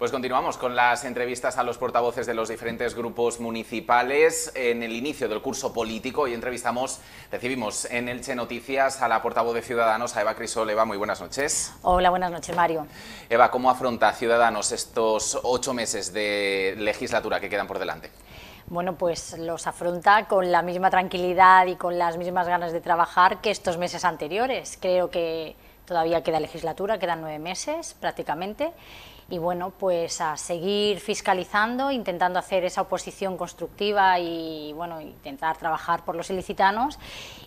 Pues continuamos con las entrevistas a los portavoces de los diferentes grupos municipales. En el inicio del curso político y entrevistamos, recibimos en Elche Noticias a la portavoz de Ciudadanos, a Eva Crisol. Eva, muy buenas noches. Hola, buenas noches, Mario. Eva, ¿cómo afronta Ciudadanos estos ocho meses de legislatura que quedan por delante? bueno, pues los afronta con la misma tranquilidad y con las mismas ganas de trabajar que estos meses anteriores. Creo que todavía queda legislatura, quedan nueve meses prácticamente, y bueno, pues a seguir fiscalizando, intentando hacer esa oposición constructiva y bueno, intentar trabajar por los ilicitanos.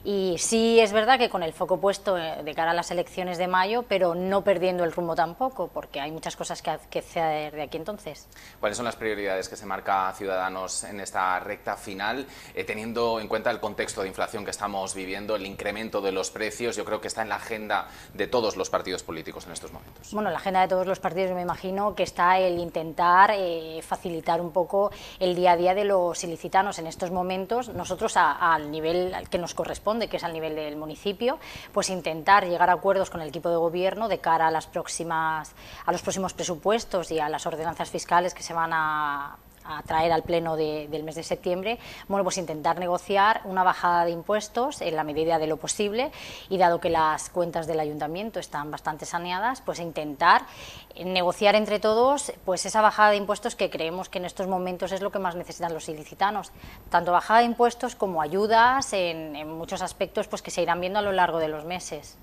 Y sí es verdad que con el foco puesto eh, de cara a las elecciones de mayo, pero no perdiendo el rumbo tampoco, porque hay muchas cosas que hacer de aquí entonces. ¿Cuáles son las prioridades que se marca Ciudadanos en esta recta final, eh, teniendo en cuenta el contexto de inflación que estamos viviendo, el incremento de los precios? Yo creo que está en la agenda de todos los partidos políticos en estos momentos. Bueno, la agenda de todos los partidos, me imagino que está el intentar eh, facilitar un poco el día a día de los ilicitanos en estos momentos, nosotros al nivel que nos corresponde, que es al nivel del municipio, pues intentar llegar a acuerdos con el equipo de gobierno de cara a las próximas, a los próximos presupuestos y a las ordenanzas fiscales que se van a a traer al Pleno del mes de septiembre, bueno, pues intentar negociar una bajada de impuestos en la medida de lo posible y dado que las cuentas del ayuntamiento están bastante saneadas, pues intentar negociar entre todos pues esa bajada de impuestos que creemos que en estos momentos es lo que más necesitan los ilicitanos, tanto bajada de impuestos como ayudas en, en muchos aspectos pues que se irán viendo a lo largo de los meses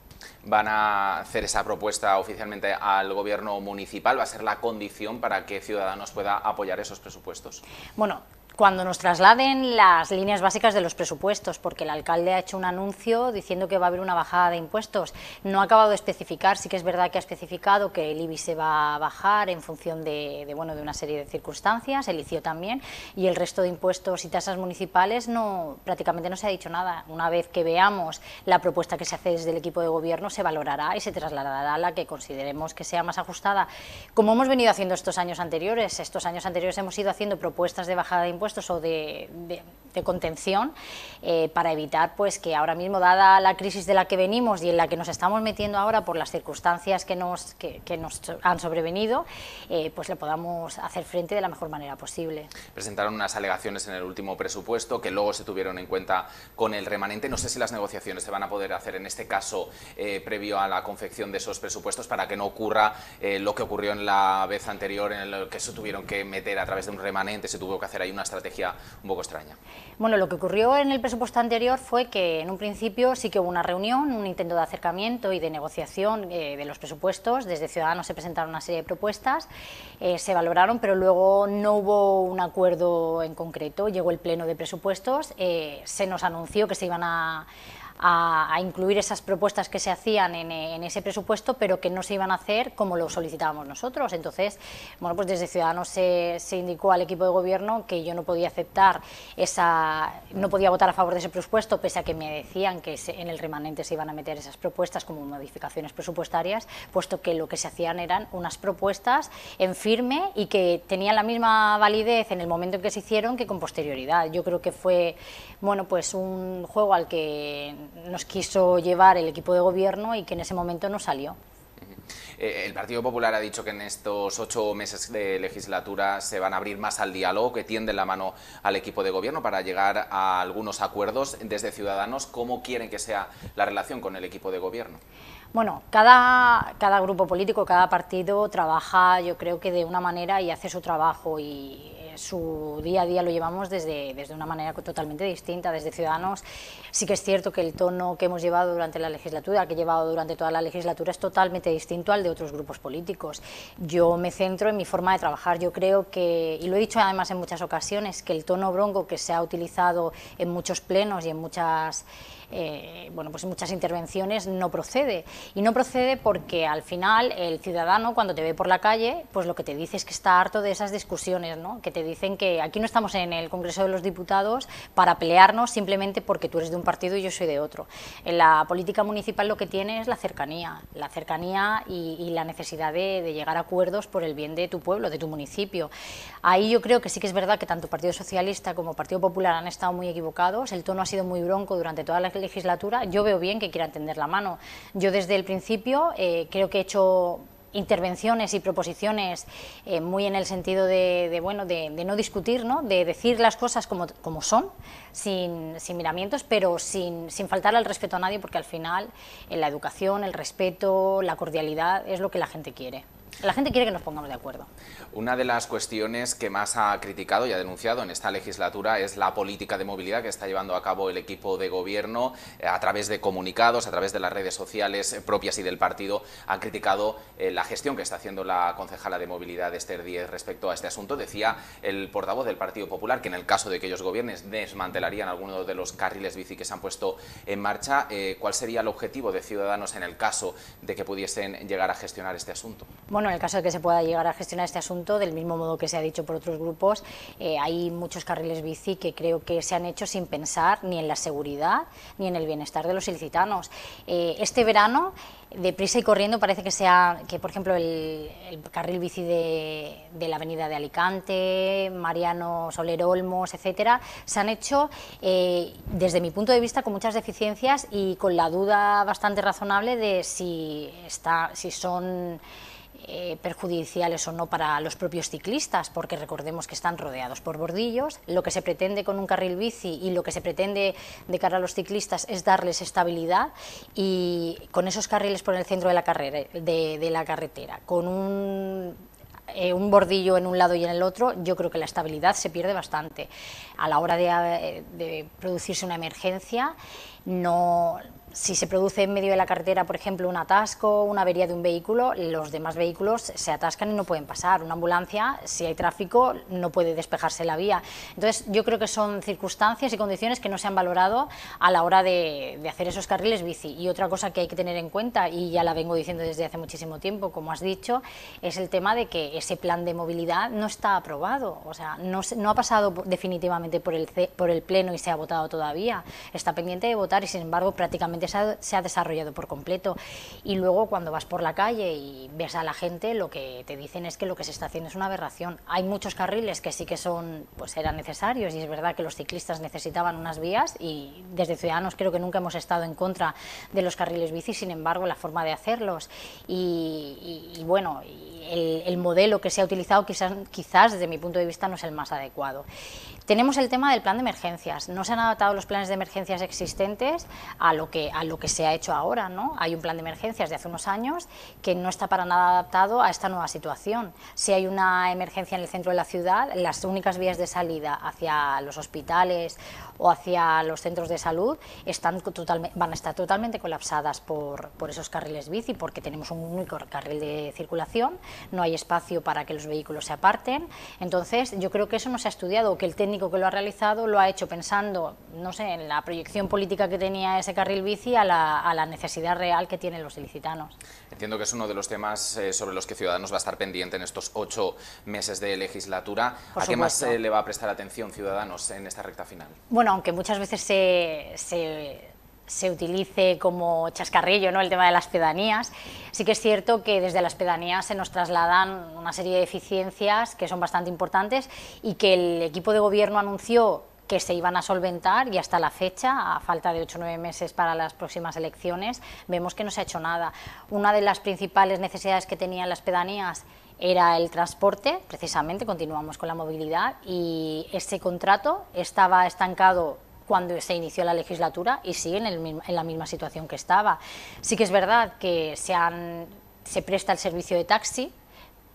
van a hacer esa propuesta oficialmente al gobierno municipal, va a ser la condición para que Ciudadanos pueda apoyar esos presupuestos. Bueno, cuando nos trasladen las líneas básicas de los presupuestos, porque el alcalde ha hecho un anuncio diciendo que va a haber una bajada de impuestos. No ha acabado de especificar, sí que es verdad que ha especificado que el IBI se va a bajar en función de, bueno, de una serie de circunstancias, el ICIO también, y el resto de impuestos y tasas municipales no, prácticamente no se ha dicho nada. Una vez que veamos la propuesta que se hace desde el equipo de gobierno, se valorará y se trasladará a la que consideremos que sea más ajustada. Como hemos venido haciendo estos años anteriores, estos años anteriores hemos ido haciendo propuestas de bajada de impuestos, o de, contención eh, para evitar pues que ahora mismo, dada la crisis de la que venimos y en la que nos estamos metiendo ahora por las circunstancias que nos, que, nos han sobrevenido, eh, pues le podamos hacer frente de la mejor manera posible. Presentaron unas alegaciones en el último presupuesto que luego se tuvieron en cuenta con el remanente. No sé si las negociaciones se van a poder hacer en este caso eh, previo a la confección de esos presupuestos para que no ocurra lo que ocurrió en la vez anterior, en el que se tuvieron que meter a través de un remanente, se tuvo que hacer ahí unas estrategia un poco extraña. Bueno, lo que ocurrió en el presupuesto anterior fue que en un principio sí que hubo una reunión, un intento de acercamiento y de negociación eh, de los presupuestos. Desde Ciudadanos se presentaron una serie de propuestas, eh, se valoraron, pero luego no hubo un acuerdo en concreto. Llegó el pleno de presupuestos, eh, se nos anunció que se iban a a, incluir esas propuestas que se hacían en, ese presupuesto, pero que no se iban a hacer como lo solicitábamos nosotros. Entonces, bueno, pues desde Ciudadanos se, indicó al equipo de gobierno que yo no podía aceptar esa, no podía votar a favor de ese presupuesto, pese a que me decían que en el remanente se iban a meter esas propuestas como modificaciones presupuestarias, puesto que lo que se hacían eran unas propuestas en firme y que tenían la misma validez en el momento en que se hicieron que con posterioridad. Yo creo que fue, bueno, pues un juego al que nos quiso llevar el equipo de gobierno y que en ese momento no salió. Eh, el Partido Popular ha dicho que en estos ocho meses de legislatura se van a abrir más al diálogo, que tiende la mano al equipo de gobierno para llegar a algunos acuerdos desde Ciudadanos. ¿Cómo quieren que sea la relación con el equipo de gobierno? Bueno, cada, cada grupo político, cada partido trabaja yo creo que de una manera y hace su trabajo y su día a día lo llevamos desde, desde una manera totalmente distinta, desde Ciudadanos. Sí que es cierto que el tono que hemos llevado durante la legislatura, que he llevado durante toda la legislatura, es totalmente distinto al de otros grupos políticos. Yo me centro en mi forma de trabajar. Yo creo que, y lo he dicho además en muchas ocasiones, que el tono bronco que se ha utilizado en muchos plenos y en muchas eh, bueno, pues muchas intervenciones no procede. Y no procede porque al final el ciudadano cuando te ve por la calle, pues lo que te dice es que está harto de esas discusiones, ¿no? que te dicen que aquí no estamos en el Congreso de los Diputados para pelearnos simplemente porque tú eres de un partido y yo soy de otro. En la política municipal lo que tiene es la cercanía, la cercanía y, la necesidad de, de llegar a acuerdos por el bien de tu pueblo, de tu municipio. Ahí yo creo que sí que es verdad que tanto Partido Socialista como Partido Popular han estado muy equivocados, el tono ha sido muy bronco durante toda la legislatura, yo veo bien que quieran tender la mano. Yo desde el principio eh, creo que he hecho intervenciones y proposiciones eh, muy en el sentido de, bueno, de, no discutir, ¿no? de decir las cosas como, como son, sin, sin, miramientos, pero sin, sin faltar al respeto a nadie, porque al final en eh, la educación, el respeto, la cordialidad es lo que la gente quiere. La gente quiere que nos pongamos de acuerdo. Una de las cuestiones que más ha criticado y ha denunciado en esta legislatura es la política de movilidad que está llevando a cabo el equipo de gobierno eh, a través de comunicados, a través de las redes sociales eh, propias y del partido. ha criticado eh, la gestión que está haciendo la concejala de movilidad Esther Díez respecto a este asunto. Decía el portavoz del Partido Popular que en el caso de que ellos gobiernes desmantelarían alguno de los carriles bici que se han puesto en marcha. ¿Cuál sería el objetivo de Ciudadanos en el caso de que pudiesen llegar a gestionar este asunto? bueno, en el caso de que se pueda llegar a gestionar este asunto, del mismo modo que se ha dicho por otros grupos, eh, hay muchos carriles bici que creo que se han hecho sin pensar ni en la seguridad ni en el bienestar de los ilicitanos. Eh, este verano, deprisa y corriendo, parece que sea que, por ejemplo, el, carril bici de, la avenida de Alicante, Mariano Soler Olmos, etcétera, se han hecho, eh, desde mi punto de vista, con muchas deficiencias y con la duda bastante razonable de si, está, si son eh, perjudiciales o no para los propios ciclistas, porque recordemos que están rodeados por bordillos. Lo que se pretende con un carril bici y lo que se pretende de cara a los ciclistas es darles estabilidad y con esos carriles por el centro de la, carretera, con eh, un bordillo en un lado y en el otro, yo creo que la estabilidad se pierde bastante. A la hora de, eh, de producirse una emergencia, no, si se produce en medio de la carretera, por ejemplo, un atasco, una avería de un vehículo, los demás vehículos se atascan y no pueden pasar. Una ambulancia, si hay tráfico, no puede despejarse la vía. Entonces, yo creo que son circunstancias y condiciones que no se han valorado a la hora de, hacer esos carriles bici. Y otra cosa que hay que tener en cuenta, y ya la vengo diciendo desde hace muchísimo tiempo, como has dicho, es el tema de que ese plan de movilidad no está aprobado. O sea, no, ha pasado definitivamente por el Pleno y se ha votado todavía. Está pendiente de votar y, sin embargo, prácticamente se ha, desarrollado por completo. Y luego cuando vas por la calle y ves a la gente, lo que te dicen es que lo que se está haciendo es una aberración. Hay muchos carriles que sí que son, pues eran necesarios y es verdad que los ciclistas necesitaban unas vías y desde Ciudadanos creo que nunca hemos estado en contra de los carriles bici, sin embargo la forma de hacerlos y, bueno, el, modelo que se ha utilizado quizás desde mi punto de vista no es el más adecuado. Tenemos el tema del plan de emergencias. No se han adaptado los planes de emergencias existentes a lo que, a lo que se ha hecho ahora. ¿no? Hay un plan de emergencias de hace unos años que no está para nada adaptado a esta nueva situación. Si hay una emergencia en el centro de la ciudad, las únicas vías de salida hacia los hospitales o hacia los centros de salud están van a estar totalmente colapsadas por, por esos carriles bici porque tenemos un único carril de circulación, no hay espacio para que los vehículos se aparten. Entonces, yo creo que eso no se ha estudiado, que el técnico que lo ha realizado lo ha hecho pensando, no sé, en la proyección política que tenía ese carril bici a la, necesidad real que tienen los ilicitanos. Entiendo que es uno de los temas eh, sobre los que Ciudadanos va a estar pendiente en estos ocho meses de legislatura. ¿A qué más eh, le va a prestar atención Ciudadanos en esta recta final? Bueno, aunque muchas veces se se utilice como chascarrillo ¿no? el tema de las pedanías. Sí que es cierto que desde las pedanías se nos trasladan una serie de deficiencias que son bastante importantes y que el equipo de gobierno anunció que se iban a solventar y hasta la fecha, a falta de 8 o 9 meses para las próximas elecciones, vemos que no se ha hecho nada. Una de las principales necesidades que tenían las pedanías era el transporte, precisamente, continuamos con la movilidad y ese contrato estaba estancado cuando se inició la legislatura y sigue en, la misma situación que estaba. Sí que es verdad que se, se presta el servicio de taxi,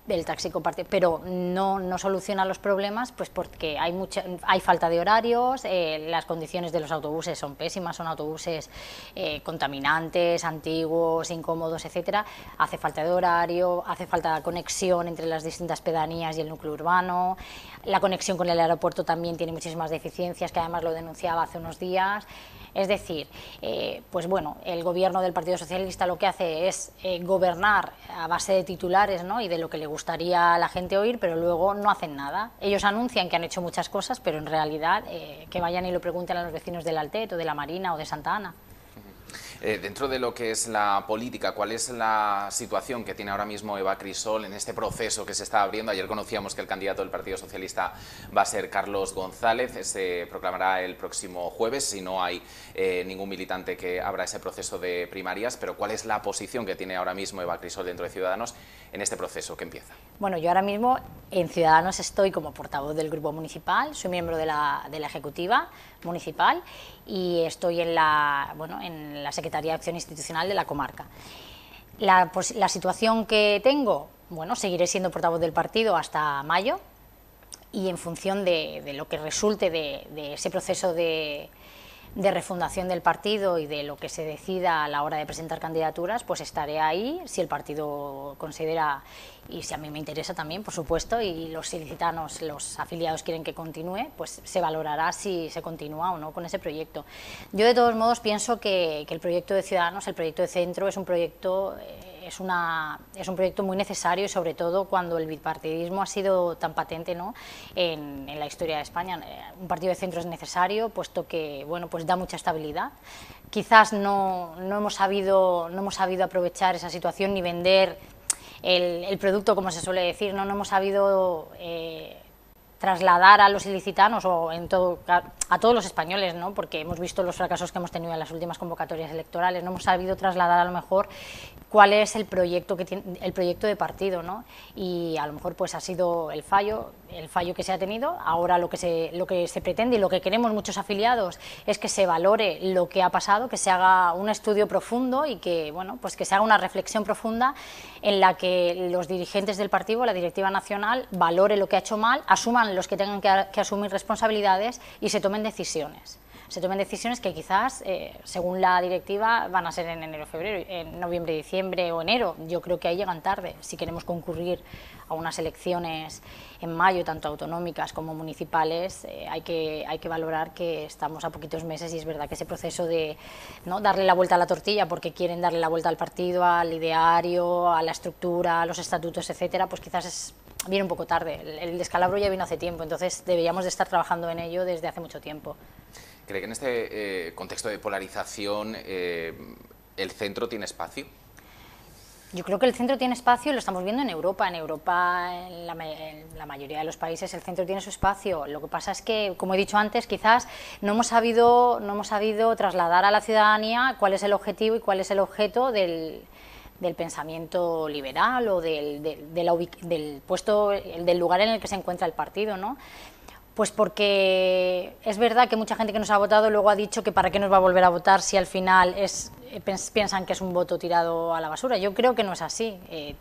del taxi pero no, no, soluciona los problemas pues porque hay, mucha, hay falta de horarios, eh, las condiciones de los autobuses son pésimas, son autobuses eh, contaminantes, antiguos, incómodos, etc. Hace falta de horario, hace falta conexión entre las distintas pedanías y el núcleo urbano. La conexión con el aeropuerto también tiene muchísimas deficiencias, que además lo denunciaba hace unos días. Es decir, eh, pues bueno, el gobierno del Partido Socialista lo que hace es eh, gobernar a base de titulares ¿no? y de lo que le gustaría a la gente oír, pero luego no hacen nada. Ellos anuncian que han hecho muchas cosas, pero en realidad eh, que vayan y lo pregunten a los vecinos del Altet o de la Marina o de Santa Ana. Eh, dentro de lo que es la política, ¿cuál es la situación que tiene ahora mismo Eva Crisol en este proceso que se está abriendo? Ayer conocíamos que el candidato del Partido Socialista va a ser Carlos González, se proclamará el próximo jueves, si no hay eh, ningún militante que abra ese proceso de primarias, pero ¿cuál es la posición que tiene ahora mismo Eva Crisol dentro de Ciudadanos en este proceso que empieza? Bueno, yo ahora mismo en Ciudadanos estoy como portavoz del Grupo Municipal, soy miembro de la, Ejecutiva Municipal y estoy en la, bueno, en la Secretaría Acción Institucional de la comarca. Pues, la, situación que tengo, bueno, seguiré siendo portavoz del partido hasta mayo y en función de, lo que resulte de ese proceso de, de refundación del partido y de lo que se decida a la hora de presentar candidaturas, pues estaré ahí si el partido considera y si a mí me interesa también, por supuesto, y los los afiliados quieren que continúe, pues se valorará si se continúa o no con ese proyecto. Yo de todos modos pienso que, el proyecto de Ciudadanos, el proyecto de Centro, es un proyecto... Eh, es, una, es un proyecto muy necesario, sobre todo cuando el bipartidismo ha sido tan patente ¿no? en, la historia de España. Eh, un partido de centro es necesario, puesto que bueno, pues da mucha estabilidad. Quizás no, hemos sabido, no hemos sabido aprovechar esa situación ni vender el, producto, como se suele decir, no, no hemos sabido... Eh, trasladar a los ilicitanos o en todo, a, todos los españoles, ¿no? porque hemos visto los fracasos que hemos tenido en las últimas convocatorias electorales, no hemos sabido trasladar a lo mejor cuál es el proyecto, que tiene, el proyecto de partido ¿no? y a lo mejor pues ha sido el fallo, el fallo que se ha tenido, ahora lo que, se, lo que se pretende y lo que queremos muchos afiliados es que se valore lo que ha pasado, que se haga un estudio profundo y que, bueno, pues que se haga una reflexión profunda en la que los dirigentes del partido, la directiva nacional, valore lo que ha hecho mal, asuman los que tengan que, asumir responsabilidades y se tomen decisiones se tomen decisiones que quizás, eh, según la directiva, van a ser en enero, febrero, en noviembre, diciembre o enero. Yo creo que ahí llegan tarde. Si queremos concurrir a unas elecciones en mayo, tanto autonómicas como municipales, eh, hay, que, hay que valorar que estamos a poquitos meses y es verdad que ese proceso de ¿no? darle la vuelta a la tortilla porque quieren darle la vuelta al partido, al ideario, a la estructura, a los estatutos, etcétera, pues quizás es viene un poco tarde. El, descalabro ya vino hace tiempo, entonces deberíamos de estar trabajando en ello desde hace mucho tiempo. ¿Cree que en este eh, contexto de polarización eh, el centro tiene espacio? Yo creo que el centro tiene espacio, lo estamos viendo en Europa. En Europa, en la, en la, mayoría de los países, el centro tiene su espacio. Lo que pasa es que, como he dicho antes, quizás no hemos sabido, no hemos sabido trasladar a la ciudadanía cuál es el objetivo y cuál es el objeto del, del pensamiento liberal o del, del, del, puesto, del lugar en el que se encuentra el partido, ¿no? Pues porque es verdad que mucha gente que nos ha votado luego ha dicho que para qué nos va a volver a votar si al final es, eh, piensan que es un voto tirado a la basura. Yo creo que no es así. Eh,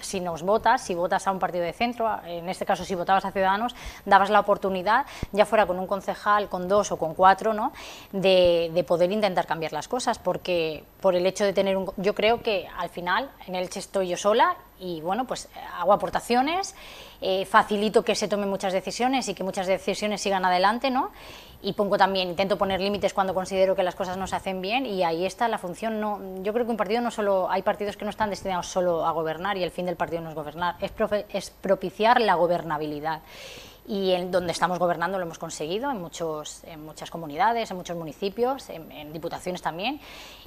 si nos votas, si votas a un partido de centro, en este caso si votabas a Ciudadanos, dabas la oportunidad, ya fuera con un concejal, con dos o con cuatro, ¿no? de, poder intentar cambiar las cosas, porque por el hecho de tener un... Yo creo que al final en che estoy yo sola y bueno, pues eh, hago aportaciones, eh, facilito que se tomen muchas decisiones y que muchas decisiones sigan adelante, ¿no? y pongo también, intento poner límites cuando considero que las cosas no se hacen bien y ahí está la función. No, yo creo que un partido no solo, hay partidos que no están destinados solo a gobernar y el fin del partido no es gobernar, es, propiciar la gobernabilidad. Y en donde estamos gobernando lo hemos conseguido, en, muchos, en muchas comunidades, en muchos municipios, en, diputaciones también.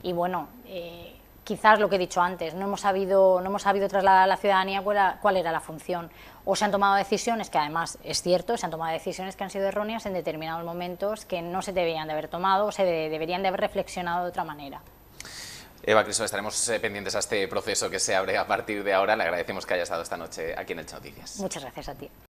Y bueno, eh, quizás lo que he dicho antes, no hemos sabido, no hemos sabido trasladar a la ciudadanía cuál era, la función. O se han tomado decisiones, que además es cierto, se han tomado decisiones que han sido erróneas en determinados momentos que no se deberían de haber tomado o se deberían de haber reflexionado de otra manera. Eva Criso, estaremos eh, pendientes a este proceso que se abre a partir de ahora. Le agradecemos que haya estado esta noche aquí en El Noticias. Muchas gracias a ti.